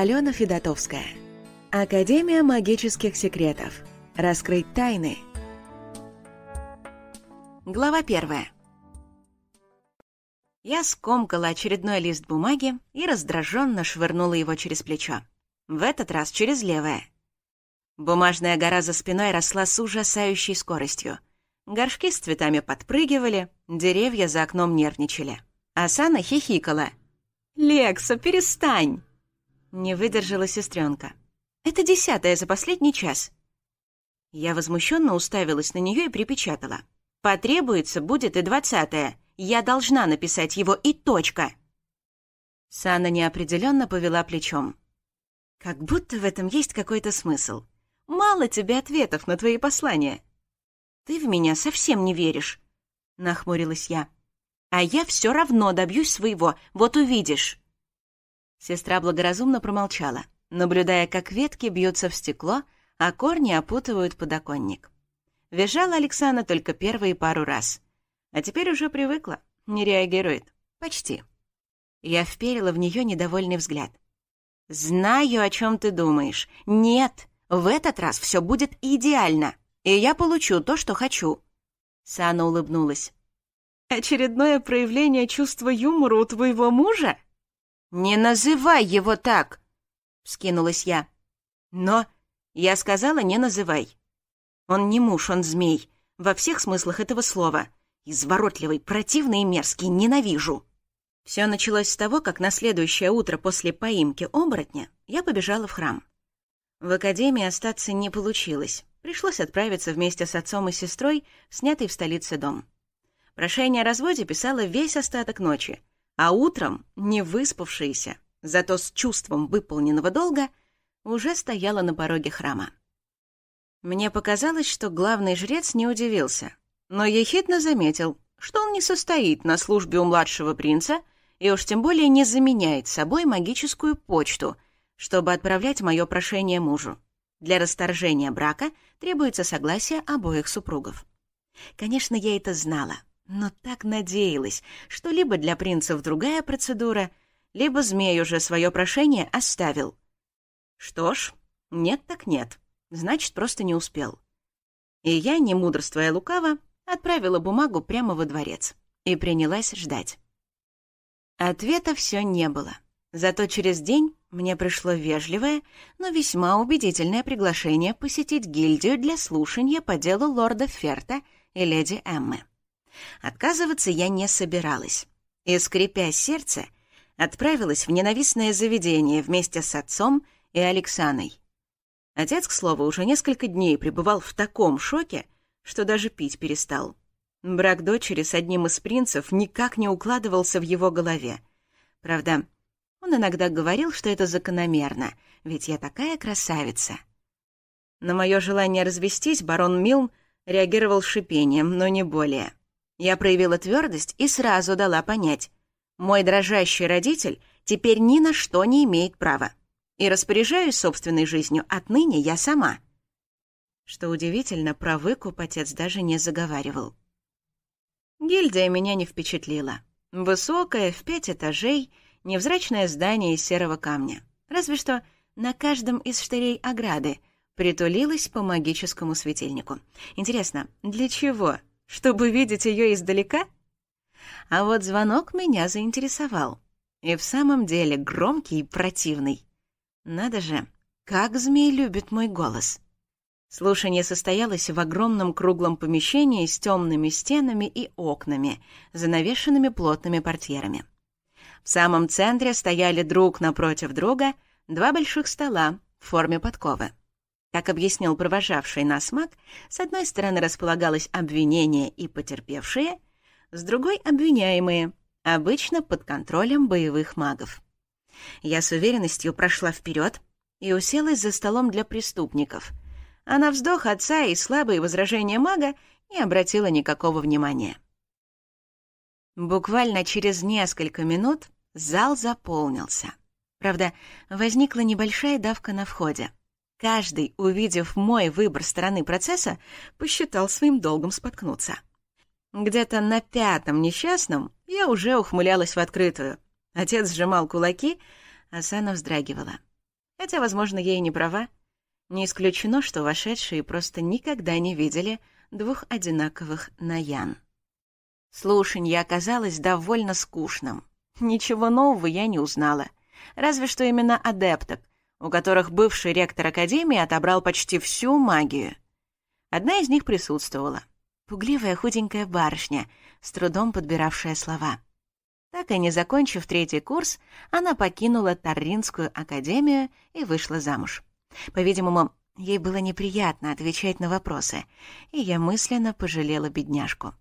Алена Федотовская. Академия магических секретов. Раскрыть тайны. Глава первая. Я скомкала очередной лист бумаги и раздраженно швырнула его через плечо. В этот раз через левое. Бумажная гора за спиной росла с ужасающей скоростью. Горшки с цветами подпрыгивали, деревья за окном нервничали. Асана хихикала. «Лекса, перестань!» Не выдержала сестренка. «Это десятая за последний час». Я возмущенно уставилась на нее и припечатала. «Потребуется, будет и двадцатая. Я должна написать его и точка». Сана неопределенно повела плечом. «Как будто в этом есть какой-то смысл. Мало тебе ответов на твои послания». «Ты в меня совсем не веришь», — нахмурилась я. «А я все равно добьюсь своего, вот увидишь». Сестра благоразумно промолчала, наблюдая, как ветки бьются в стекло, а корни опутывают подоконник. Визжала Александра только первые пару раз. А теперь уже привыкла, не реагирует. Почти. Я вперила в нее недовольный взгляд. «Знаю, о чем ты думаешь. Нет, в этот раз все будет идеально, и я получу то, что хочу». Сана улыбнулась. «Очередное проявление чувства юмора у твоего мужа?» «Не называй его так!» — вскинулась я. «Но...» — я сказала, не называй. Он не муж, он змей. Во всех смыслах этого слова. Изворотливый, противный и мерзкий, ненавижу. Все началось с того, как на следующее утро после поимки оборотня я побежала в храм. В академии остаться не получилось. Пришлось отправиться вместе с отцом и сестрой снятый в столице дом. Прошение о разводе писала весь остаток ночи, а утром, не выспавшаяся, зато с чувством выполненного долга, уже стояла на пороге храма. Мне показалось, что главный жрец не удивился, но ехидно заметил, что он не состоит на службе у младшего принца и уж тем более не заменяет собой магическую почту, чтобы отправлять мое прошение мужу. Для расторжения брака требуется согласие обоих супругов. Конечно, я это знала, но так надеялась, что либо для принцев другая процедура, либо змей уже свое прошение оставил. Что ж, нет так нет, значит, просто не успел. И я, не мудрствуя лукаво, отправила бумагу прямо во дворец и принялась ждать. Ответа все не было. Зато через день мне пришло вежливое, но весьма убедительное приглашение посетить гильдию для слушания по делу лорда Ферта и леди Эммы. Отказываться я не собиралась. И, скрипя сердце, отправилась в ненавистное заведение вместе с отцом и Алексаной. Отец, к слову, уже несколько дней пребывал в таком шоке, что даже пить перестал. Брак дочери с одним из принцев никак не укладывался в его голове. Правда, он иногда говорил, что это закономерно, ведь я такая красавица. На мое желание развестись барон Милн реагировал шипением, но не более. Я проявила твердость и сразу дала понять. Мой дрожащий родитель теперь ни на что не имеет права. И распоряжаюсь собственной жизнью отныне я сама. Что удивительно, про выкуп отец даже не заговаривал. Гильдия меня не впечатлила. Высокое, в пять этажей, невзрачное здание из серого камня. Разве что на каждом из штырей ограды притулилась по магическому светильнику. Интересно, для чего? чтобы видеть ее издалека? А вот звонок меня заинтересовал. И в самом деле громкий и противный. Надо же, как змей любит мой голос. Слушание состоялось в огромном круглом помещении с темными стенами и окнами, занавешенными плотными портьерами. В самом центре стояли друг напротив друга два больших стола в форме подковы. Как объяснил провожавший нас маг, с одной стороны располагалось обвинение и потерпевшие, с другой — обвиняемые, обычно под контролем боевых магов. Я с уверенностью прошла вперед и уселась за столом для преступников, а на вздох отца и слабые возражения мага не обратила никакого внимания. Буквально через несколько минут зал заполнился. Правда, возникла небольшая давка на входе — Каждый, увидев мой выбор стороны процесса, посчитал своим долгом споткнуться. Где-то на пятом несчастном я уже ухмылялась в открытую. Отец сжимал кулаки, а Сана вздрагивала. Хотя, возможно, ей не права. Не исключено, что вошедшие просто никогда не видели двух одинаковых наян. Слушанье оказалось довольно скучным. Ничего нового я не узнала. Разве что имена адепток — у которых бывший ректор Академии отобрал почти всю магию. Одна из них присутствовала. Пугливая худенькая барышня, с трудом подбиравшая слова. Так и не закончив третий курс, она покинула Тарринскую академию и вышла замуж. По-видимому, ей было неприятно отвечать на вопросы, и я мысленно пожалела бедняжку.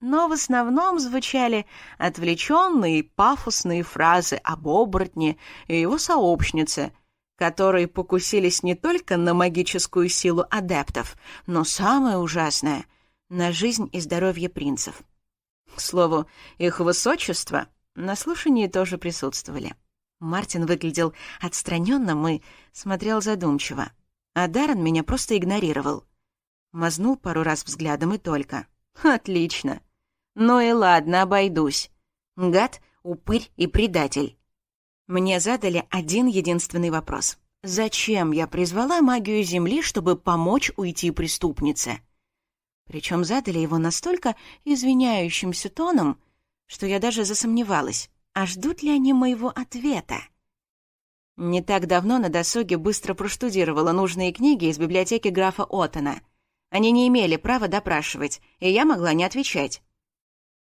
Но в основном звучали отвлеченные пафосные фразы об оборотне и его сообщнице, которые покусились не только на магическую силу адептов, но самое ужасное — на жизнь и здоровье принцев. К слову, их высочество на слушании тоже присутствовали. Мартин выглядел отстраненным и смотрел задумчиво. А Даррен меня просто игнорировал. Мазнул пару раз взглядом и только. «Отлично! Ну и ладно, обойдусь. Гад, упырь и предатель. Мне задали один единственный вопрос. Зачем я призвала магию Земли, чтобы помочь уйти преступнице? Причем задали его настолько извиняющимся тоном, что я даже засомневалась, а ждут ли они моего ответа? Не так давно на досуге быстро проштудировала нужные книги из библиотеки графа Оттона. Они не имели права допрашивать, и я могла не отвечать.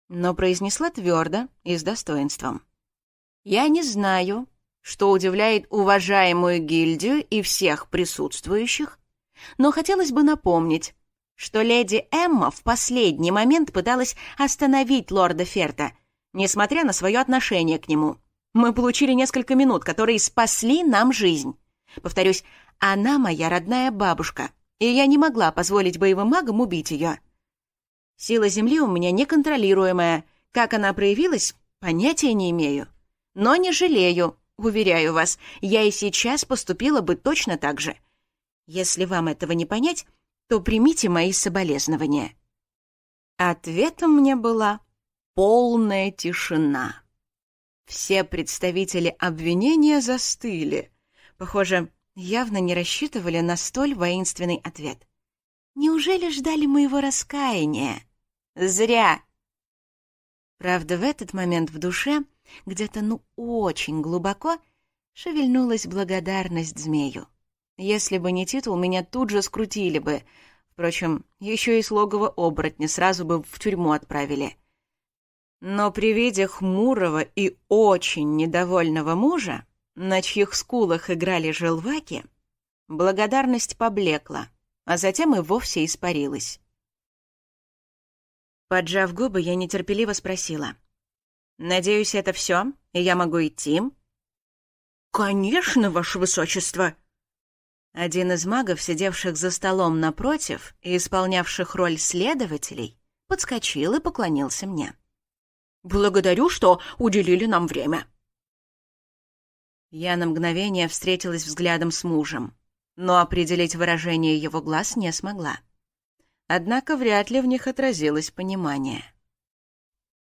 Но произнесла твердо и с достоинством. Я не знаю, что удивляет уважаемую гильдию и всех присутствующих, но хотелось бы напомнить, что леди Эмма в последний момент пыталась остановить лорда Ферта, несмотря на свое отношение к нему. Мы получили несколько минут, которые спасли нам жизнь. Повторюсь, она моя родная бабушка, и я не могла позволить боевым магам убить ее. Сила Земли у меня неконтролируемая. Как она проявилась, понятия не имею. Но не жалею, уверяю вас, я и сейчас поступила бы точно так же. Если вам этого не понять, то примите мои соболезнования». Ответом мне была полная тишина. Все представители обвинения застыли. Похоже, явно не рассчитывали на столь воинственный ответ. Неужели ждали моего раскаяния? Зря. Правда, в этот момент в душе где-то ну очень глубоко, шевельнулась благодарность змею. Если бы не титул, меня тут же скрутили бы. Впрочем, еще и с логова оборотня сразу бы в тюрьму отправили. Но при виде хмурого и очень недовольного мужа, на чьих скулах играли желваки, благодарность поблекла, а затем и вовсе испарилась. Поджав губы, я нетерпеливо спросила — «Надеюсь, это все, и я могу идти?» «Конечно, ваше высочество!» Один из магов, сидевших за столом напротив и исполнявших роль следователей, подскочил и поклонился мне. «Благодарю, что уделили нам время». Я на мгновение встретилась взглядом с мужем, но определить выражение его глаз не смогла. Однако вряд ли в них отразилось понимание.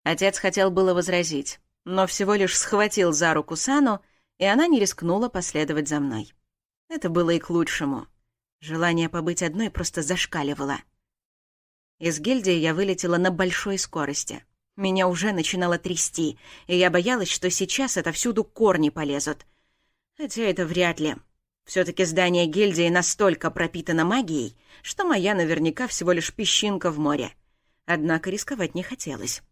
Отец хотел было возразить, но всего лишь схватил за руку Сану, и она не рискнула последовать за мной. Это было и к лучшему. Желание побыть одной просто зашкаливало. Из гильдии я вылетела на большой скорости. Меня уже начинало трясти, и я боялась, что сейчас это всюду корни полезут. Хотя это вряд ли. Все-таки здание гильдии настолько пропитано магией, что моя наверняка всего лишь песчинка в море. Однако рисковать не хотелось.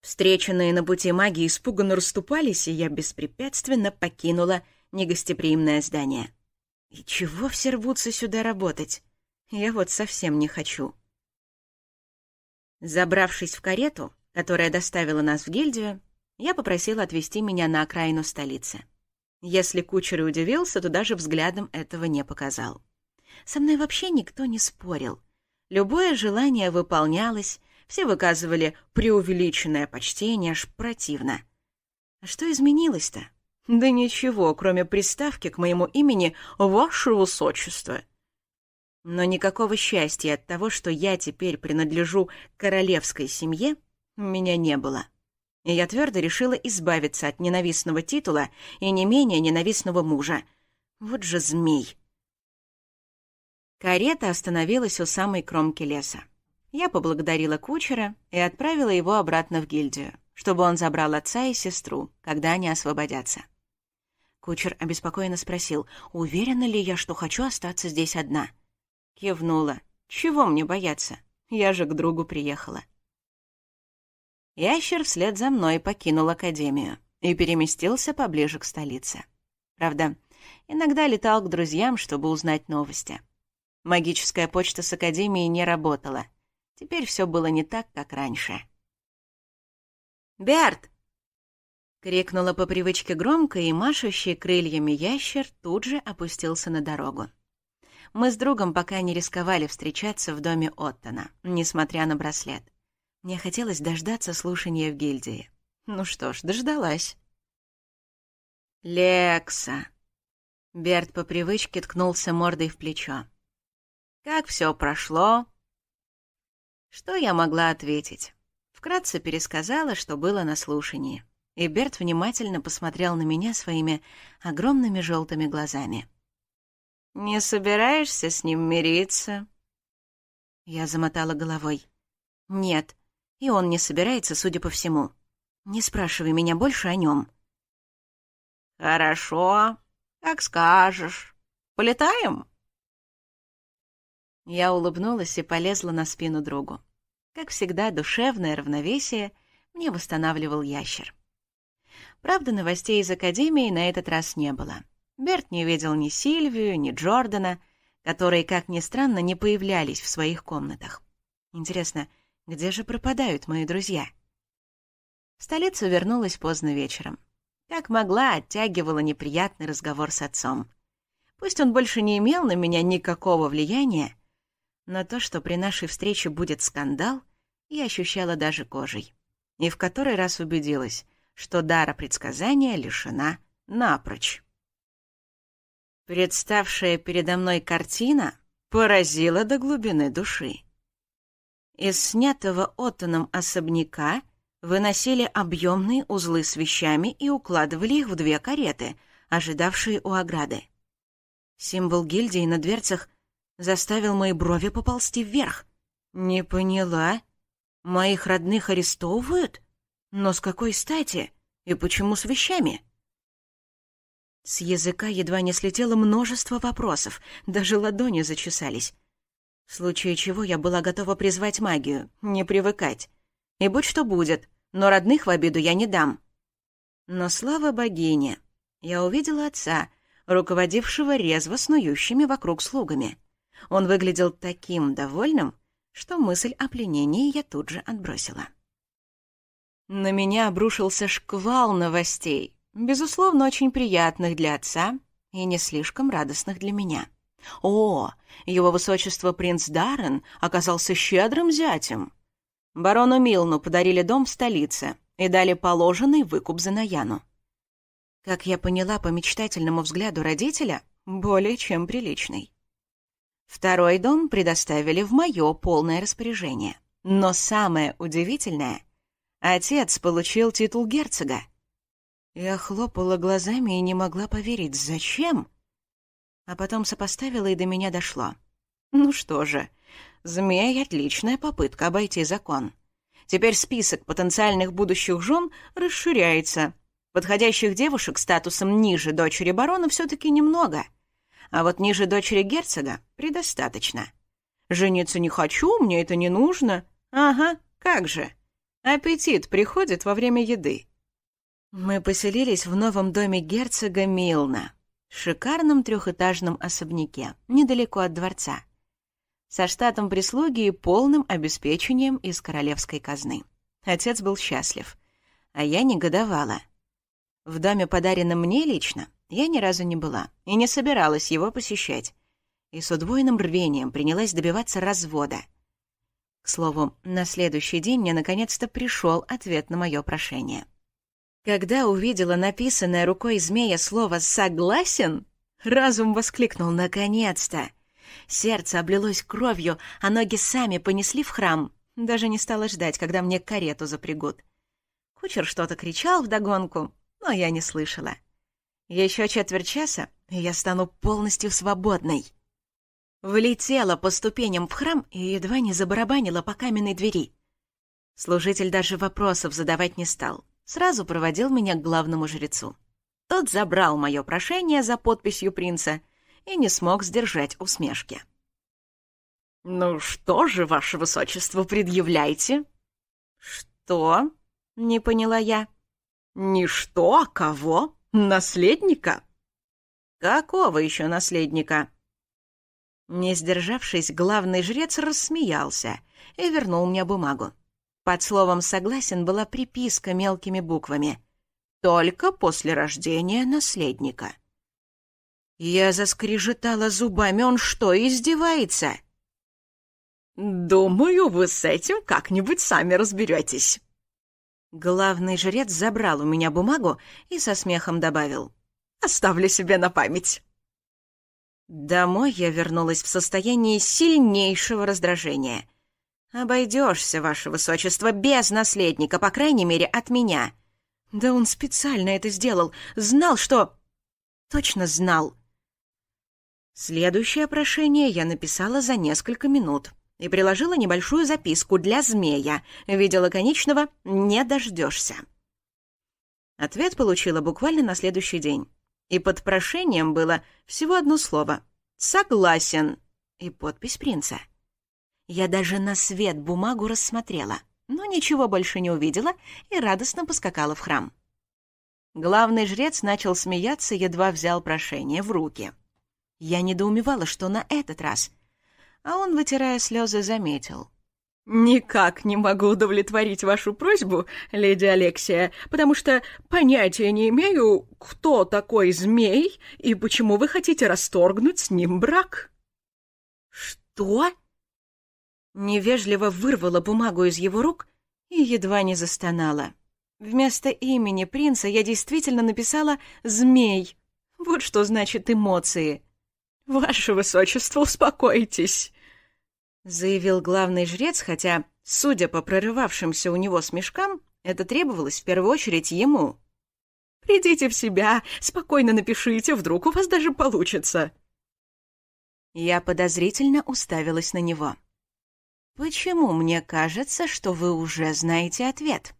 Встреченные на пути маги испуганно расступались, и я беспрепятственно покинула негостеприимное здание. И чего все рвутся сюда работать? Я вот совсем не хочу. Забравшись в карету, которая доставила нас в гильдию, я попросила отвезти меня на окраину столицы. Если кучер и удивился, то даже взглядом этого не показал. Со мной вообще никто не спорил. Любое желание выполнялось, все выказывали преувеличенное почтение, аж противно. А что изменилось-то? Да ничего, кроме приставки к моему имени «Ваше Высочество». Но никакого счастья от того, что я теперь принадлежу королевской семье, у меня не было. И я твердо решила избавиться от ненавистного титула и не менее ненавистного мужа. Вот же змей. Карета остановилась у самой кромки леса. Я поблагодарила кучера и отправила его обратно в гильдию, чтобы он забрал отца и сестру, когда они освободятся. Кучер обеспокоенно спросил, уверена ли я, что хочу остаться здесь одна. Кивнула. «Чего мне бояться? Я же к другу приехала». Ящер вслед за мной покинул академию и переместился поближе к столице. Правда, иногда летал к друзьям, чтобы узнать новости. Магическая почта с академии не работала — Теперь все было не так, как раньше. «Берт!» — крикнула по привычке громко, и машущий крыльями ящер тут же опустился на дорогу. Мы с другом пока не рисковали встречаться в доме Оттона, несмотря на браслет. Мне хотелось дождаться слушания в гильдии. Ну что ж, дождалась. «Лекса!» Берт по привычке ткнулся мордой в плечо. «Как все прошло?» Что я могла ответить? Вкратце пересказала, что было на слушании. И Берт внимательно посмотрел на меня своими огромными желтыми глазами. «Не собираешься с ним мириться?» Я замотала головой. «Нет, и он не собирается, судя по всему. Не спрашивай меня больше о нем». «Хорошо, как скажешь. Полетаем?» Я улыбнулась и полезла на спину другу. Как всегда, душевное равновесие мне восстанавливал ящер. Правда, новостей из Академии на этот раз не было. Берт не видел ни Сильвию, ни Джордана, которые, как ни странно, не появлялись в своих комнатах. Интересно, где же пропадают мои друзья? В столицу вернулась поздно вечером. Как могла, оттягивала неприятный разговор с отцом. Пусть он больше не имел на меня никакого влияния, но то, что при нашей встрече будет скандал, я ощущала даже кожей. И в который раз убедилась, что дара предсказания лишена напрочь. Представшая передо мной картина поразила до глубины души. Из снятого Оттоном особняка выносили объемные узлы с вещами и укладывали их в две кареты, ожидавшие у ограды. Символ гильдии на дверцах — заставил мои брови поползти вверх. «Не поняла. Моих родных арестовывают? Но с какой стати? И почему с вещами?» С языка едва не слетело множество вопросов, даже ладони зачесались. В случае чего я была готова призвать магию, не привыкать. И будь что будет, но родных в обиду я не дам. Но слава богине, я увидела отца, руководившего резво снующими вокруг слугами. Он выглядел таким довольным, что мысль о пленении я тут же отбросила. На меня обрушился шквал новостей, безусловно, очень приятных для отца и не слишком радостных для меня. О, его высочество принц Даррен оказался щедрым зятем. Барону Милну подарили дом в столице и дали положенный выкуп за Наяну. Как я поняла по мечтательному взгляду родителя, более чем приличный. Второй дом предоставили в мое полное распоряжение. Но самое удивительное — отец получил титул герцога. Я хлопала глазами и не могла поверить, зачем? А потом сопоставила, и до меня дошло. Ну что же, змей — отличная попытка обойти закон. Теперь список потенциальных будущих жен расширяется. Подходящих девушек статусом ниже дочери барона все-таки немного — а вот ниже дочери герцога предостаточно. Жениться не хочу, мне это не нужно. Ага, как же. Аппетит приходит во время еды. Мы поселились в новом доме герцога Милна, шикарном трехэтажном особняке, недалеко от дворца, со штатом прислуги и полным обеспечением из королевской казны. Отец был счастлив, а я негодовала. В доме, подаренном мне лично, я ни разу не была и не собиралась его посещать. И с удвоенным рвением принялась добиваться развода. К слову, на следующий день мне наконец-то пришел ответ на мое прошение. Когда увидела написанное рукой змея слово «согласен», разум воскликнул «наконец-то!». Сердце облилось кровью, а ноги сами понесли в храм. Даже не стала ждать, когда мне карету запрягут. Кучер что-то кричал вдогонку, но я не слышала. Еще четверть часа, и я стану полностью свободной. Влетела по ступеням в храм и едва не забарабанила по каменной двери. Служитель даже вопросов задавать не стал. Сразу проводил меня к главному жрецу. Тот забрал мое прошение за подписью принца и не смог сдержать усмешки. «Ну что же, ваше высочество, предъявляйте?» «Что?» — не поняла я. «Ничто, а кого?» Наследника? Какого еще наследника? Не сдержавшись, главный жрец рассмеялся и вернул мне бумагу. Под словом «согласен» была приписка мелкими буквами. «Только после рождения наследника». Я заскрежетала зубами, он что, издевается? «Думаю, вы с этим как-нибудь сами разберетесь». Главный жрец забрал у меня бумагу и со смехом добавил. «Оставлю себе на память». Домой я вернулась в состоянии сильнейшего раздражения. «Обойдешься, ваше высочество, без наследника, по крайней мере, от меня». «Да он специально это сделал. Знал, что...» «Точно знал». Следующее прошение я написала за несколько минут и приложила небольшую записку для змея. В виде лаконичного «не дождешься». Ответ получила буквально на следующий день. И под прошением было всего одно слово «согласен» и подпись принца. Я даже на свет бумагу рассмотрела, но ничего больше не увидела и радостно поскакала в храм. Главный жрец начал смеяться, едва взял прошение в руки. Я недоумевала, что на этот раз — а он, вытирая слезы, заметил. «Никак не могу удовлетворить вашу просьбу, леди Алексия, потому что понятия не имею, кто такой змей и почему вы хотите расторгнуть с ним брак». «Что?» Невежливо вырвала бумагу из его рук и едва не застонала. Вместо имени принца я действительно написала «змей». Вот что значит эмоции. «Ваше высочество, успокойтесь!» — заявил главный жрец, хотя, судя по прорывавшимся у него смешкам, это требовалось в первую очередь ему. «Придите в себя, спокойно напишите, вдруг у вас даже получится!» Я подозрительно уставилась на него. «Почему мне кажется, что вы уже знаете ответ?»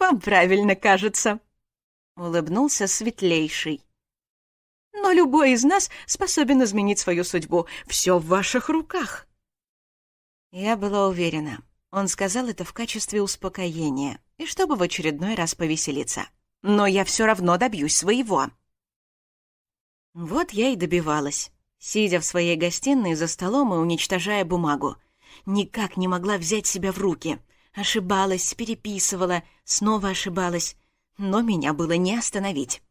«Вам правильно кажется», — улыбнулся светлейший но любой из нас способен изменить свою судьбу. Все в ваших руках». Я была уверена. Он сказал это в качестве успокоения и чтобы в очередной раз повеселиться. Но я все равно добьюсь своего. Вот я и добивалась, сидя в своей гостиной за столом и уничтожая бумагу. Никак не могла взять себя в руки. Ошибалась, переписывала, снова ошибалась. Но меня было не остановить.